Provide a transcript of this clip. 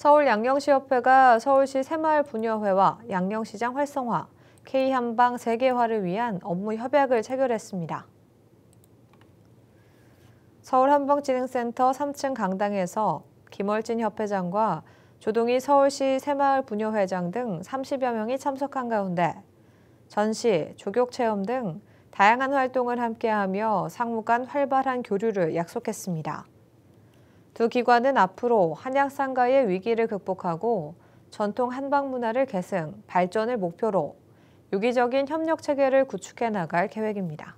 서울 양경시협회가 서울시 새마을 분여회와 양경시장 활성화, K한방 세계화를 위한 업무 협약을 체결했습니다. 서울한방진흥센터 3층 강당에서 김월진 협회장과 조동희 서울시 새마을 분여회장 등 30여 명이 참석한 가운데 전시, 조격체험 등 다양한 활동을 함께하며 상무 간 활발한 교류를 약속했습니다. 두 기관은 앞으로 한약상가의 위기를 극복하고 전통 한방 문화를 계승, 발전을 목표로 유기적인 협력 체계를 구축해 나갈 계획입니다.